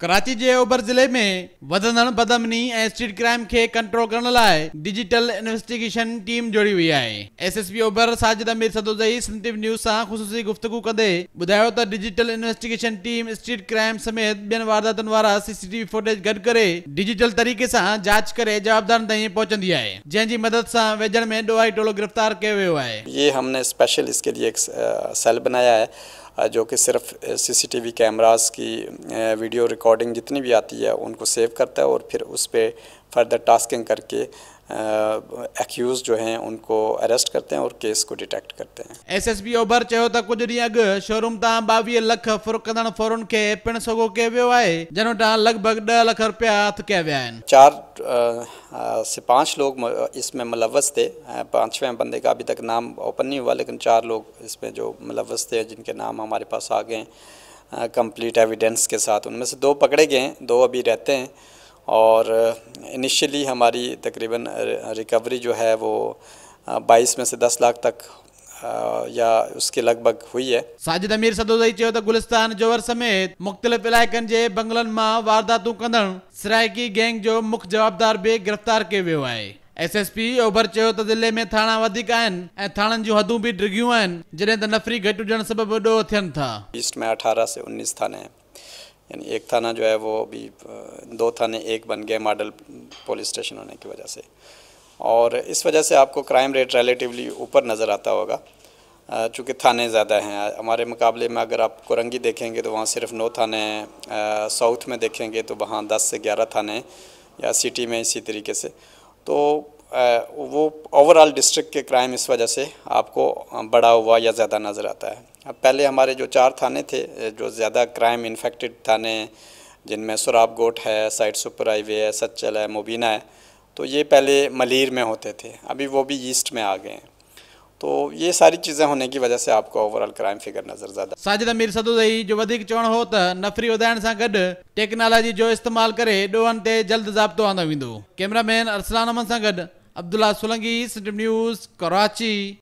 कराची के ओभर ज़िले में वधंदड़ बदमनी स्ट्रीट क्राइम खे कंट्रोल करण लाइ डिजिटल इन्वेस्टिगेशन टीम जोड़ी वई आहे एस ओभर साजिद अमीर सदोज़ई सिंटिव न्यूज़ सां ख़ुशूसी गुफ़्तगू कंदे ॿुधायो त digital investigation team street crime समेत ॿियनि वारदातुनि वारा सीसीटीवी फुटेज गॾु करे डिजिटल तरीक़े से जांच करे जवाबदारनि ताईं पहुचंदी आहे जंहिंजी मदद सां वेझण में ॾोहाई टोलो गिरफ़्तार कयो वियो ये हमने स्पेशल इसके लिए एक सेल बनाया है जो कि सिर्फ सीसीटीवी कैमरास की वीडियो रिकॉर्डिंग जितनी भी आती है उनको सेव करता है और फिर उस पर फर्दर टास्किंग करके एक्यूज जो हैं उनको अरेस्ट करते हैं और केस को डिटेक्ट करते हैं एस एस बी ओभर चयो ता कुछ ॾींहं अग शोरूम ता ॿावीह लख फुरकंदड़ फोरन के पिन सगो के वे आए जनो वटां लगभग 10 लख रुपया हाथ के वे आए चार से पांच लोग इसमें मुलवस थे पांचवें बंदे का अभी तक नाम ओपन नहीं हुआ लेकिन चार लोग इसमें जो मुलवस थे जिनके नाम हमारे पास आ गए कंप्लीट एविडेंस के साथ उनमें से दो पकड़े गए हैं दो अभी रहते हैं और इनिशियली हमारी तकरीबन रिकवरी जो है वो 22 में से 10 लाख तक या उसके लगभग हुई है साजिद अमीर सदोदई चयो त गुलिस्तान जोवर समेत मुख़्तलिफ़ इलाइक़नि जे बंगलन मां वारदातू कंदड़ सराइकी गैंग जो मुख्य जवाबदार बि गिरफ़्तार कयो वियो आहे एस एस पी ओभर चयो त ज़िले में थाना वधीक आहिनि ऐं थाणनि जूं हदूं बि डिघियूं आहिनि जॾहिं त नफ़री घटि हुजण सबबि ॾोह थियनि था ईस्ट में अठारह से उन्नीस थाने यानी एक थाना जो है वो अभी दो थाने एक बन गए मॉडल पुलिस स्टेशन होने की वजह से और इस वजह से आपको क्राइम रेट रिलेटिवली ऊपर नज़र आता होगा चूँकि थाने ज़्यादा हैं हमारे मुकाबले में अगर आप कुरंगी देखेंगे तो वहाँ सिर्फ नौ थाने साउथ में देखेंगे तो वहाँ दस से ग्यारह थाने या सिटी में इसी तरीके से तो वो ओवरऑल डिस्ट्रिक्ट के क्राइम इस वजह से आपको बढ़ा हुआ या ज़्यादा नज़र आता है अब पहले हमारे जो चार थाने थे जो ज़्यादा क्राइम इन्फेक्टेड थाने जिनमें गोट है साइड सुपर हाईवे है सच्चल है मुबीना है तो ये पहले मलिर में होते थे अभी वो भी ईस्ट में आ गए हैं तो ये सारी चीज़ें होने की वजह से आपको ओवरऑल क्राइम फिगर नज़र ज़्यादा साजिद अमीर सदुदई जो वधीक हो त नफ़री वधाइण से गॾु टेक्नोलॉजी जो इस्तेमाल करे ॾोहनि ते जल्द जब्त आंदो वेंदो कैमरामैन अरसलान अमन सां गॾु अब्दुल्ला सोलंगी सिंध न्यूज़ कराची